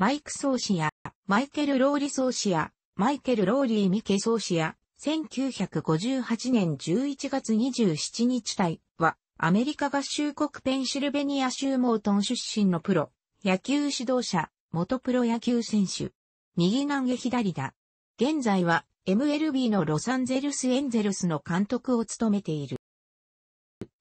マイク・ソーシア、マイケル・ローリ・ソーシア、マイケル・ローリー・ミケ・ソーシア、1958年11月27日隊。は、アメリカ合衆国ペンシルベニア州モートン出身のプロ、野球指導者、元プロ野球選手。右投げ左だ。現在は MLB のロサンゼルスエンゼルスの監督を務めている。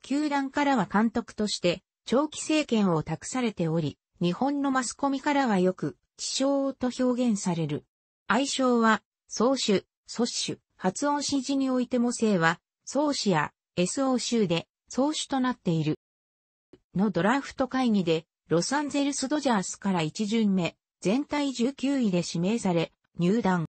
球団からは監督として長期政権を託されており、日本のマスコミからはよく、地匠と表現される。愛称は、総主、組主、発音指示においても性は、総種や SO 州で、総主となっている。のドラフト会議で、ロサンゼルスドジャースから一巡目、全体19位で指名され、入団。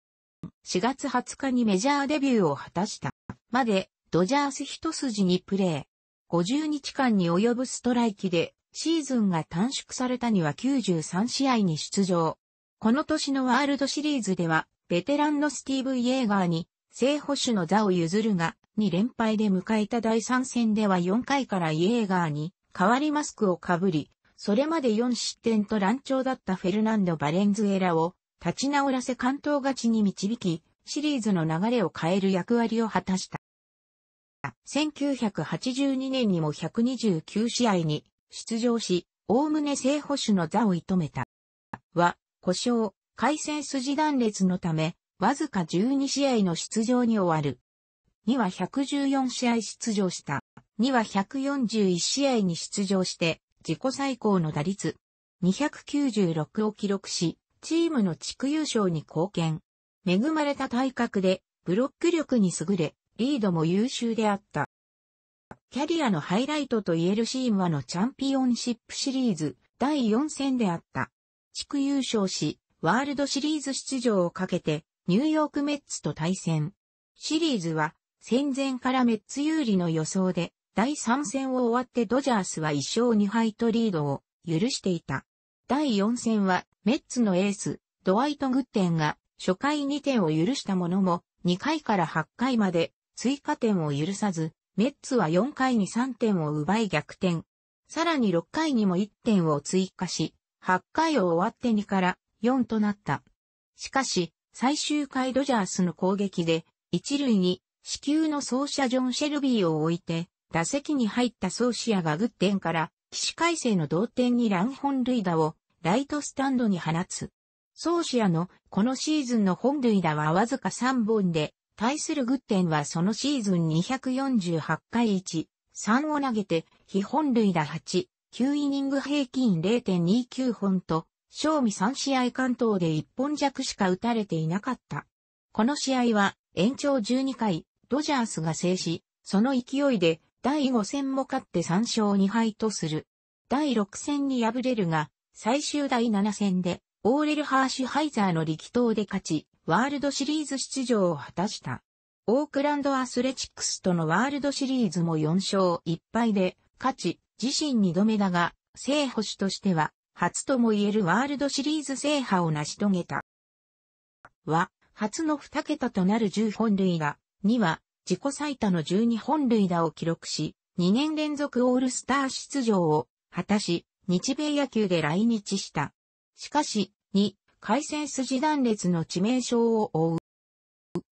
4月20日にメジャーデビューを果たした。まで、ドジャース一筋にプレー。50日間に及ぶストライキで、シーズンが短縮されたには93試合に出場。この年のワールドシリーズでは、ベテランのスティーブ・イエーガーに、正捕手の座を譲るが、2連敗で迎えた第3戦では4回からイエーガーに、代わりマスクをかぶり、それまで4失点と乱調だったフェルナンド・バレンズエラを、立ち直らせ関東勝ちに導き、シリーズの流れを変える役割を果たした。1982年にも129試合に出場し、おおむね正捕手の座を射止めた。は、故障、回線筋断裂のため、わずか12試合の出場に終わる。には114試合出場した。には141試合に出場して、自己最高の打率、296を記録し、チームの地区優勝に貢献。恵まれた体格で、ブロック力に優れ、リードも優秀であった。キャリアのハイライトと言えるシーンはのチャンピオンシップシリーズ第4戦であった。地区優勝し、ワールドシリーズ出場をかけて、ニューヨークメッツと対戦。シリーズは、戦前からメッツ有利の予想で、第3戦を終わってドジャースは1勝2敗とリードを許していた。第4戦は、メッツのエース、ドワイト・グッテンが、初回2点を許したものも、2回から8回まで追加点を許さず、メッツは4回に3点を奪い逆転。さらに6回にも1点を追加し、8回を終わって2から4となった。しかし、最終回ドジャースの攻撃で、一塁に死球の走者ジョン・シェルビーを置いて、打席に入った走者がグッデンから、起死回生の同点にラン本塁打を、ライトスタンドに放つ。走者のこのシーズンの本塁打はわずか3本で、対するグッテンはそのシーズン248回1、3を投げて、非本塁打8、9イニング平均0.29本と、賞味3試合関東で1本弱しか打たれていなかった。この試合は延長12回、ドジャースが制し、その勢いで第5戦も勝って3勝2敗とする。第6戦に敗れるが、最終第7戦で、オーレル・ハーシュハイザーの力投で勝ち、ワールドシリーズ出場を果たした。オークランドアスレチックスとのワールドシリーズも4勝1敗で勝ち、自身2度目だが、聖保守としては、初とも言えるワールドシリーズ制覇を成し遂げた。は、初の2桁となる10本塁打、2は、自己最多の12本塁打を記録し、2年連続オールスター出場を果たし、日米野球で来日した。しかし、2、回線筋断裂の致命傷を負う。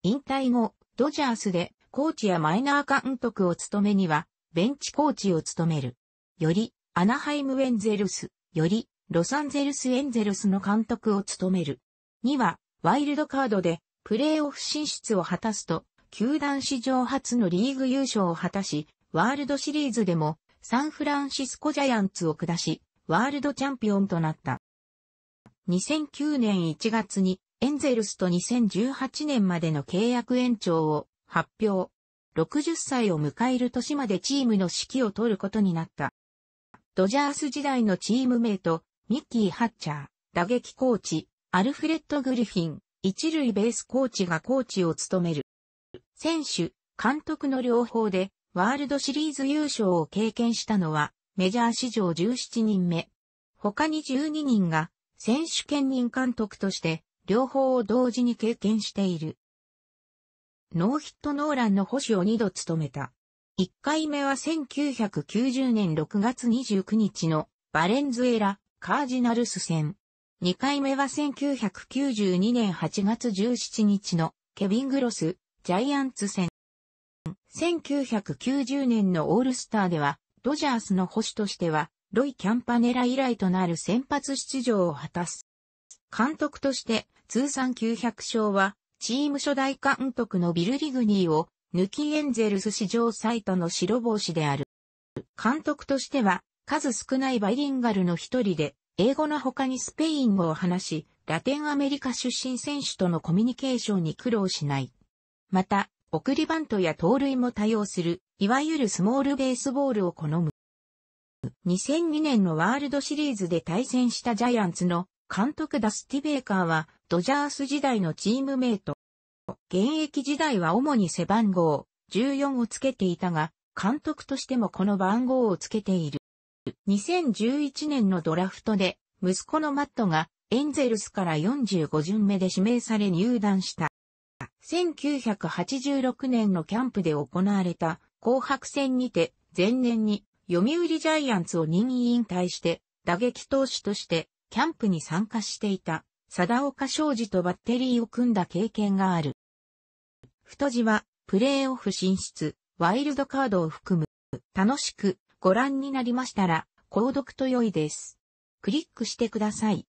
引退後、ドジャースでコーチやマイナー監督を務めには、ベンチコーチを務める。より、アナハイム・エンゼルス、より、ロサンゼルス・エンゼルスの監督を務める。には、ワイルドカードで、プレーオフ進出を果たすと、球団史上初のリーグ優勝を果たし、ワールドシリーズでもサンフランシスコジャイアンツを下し、ワールドチャンピオンとなった。2009年1月にエンゼルスと2018年までの契約延長を発表。60歳を迎える年までチームの指揮を取ることになった。ドジャース時代のチームメイト、ミッキー・ハッチャー、打撃コーチ、アルフレッド・グリフィン、一塁ベースコーチがコーチを務める。選手、監督の両方でワールドシリーズ優勝を経験したのはメジャー史上17人目。他に12人が選手兼任監督として、両方を同時に経験している。ノーヒットノーランの保守を2度務めた。1回目は1990年6月29日のバレンズエラ・カージナルス戦。2回目は1992年8月17日のケビン・グロス・ジャイアンツ戦。1990年のオールスターでは、ドジャースの保守としてはロイ・キャンパネラ以来となる先発出場を果たす。監督として通算900勝は、チーム初代監督のビル・リグニーを抜きエンゼルス史上最多の白帽子である。監督としては数少ないバイリンガルの一人で、英語の他にスペイン語を話し、ラテンアメリカ出身選手とのコミュニケーションに苦労しない。また、送りバントや盗塁も多用する、いわゆるスモールベースボールを好む。2002年のワールドシリーズで対戦したジャイアンツの監督ダスティベーカーはドジャース時代のチームメイト。現役時代は主に背番号14をつけていたが、監督としてもこの番号をつけている。2011年のドラフトで息子のマットがエンゼルスから45巡目で指名され入団した。1986年のキャンプで行われた紅白戦にて前年に読売ジャイアンツを任意引退して、打撃投手として、キャンプに参加していた、貞岡昌司とバッテリーを組んだ経験がある。太字は、プレーオフ進出、ワイルドカードを含む、楽しくご覧になりましたら、購読と良いです。クリックしてください。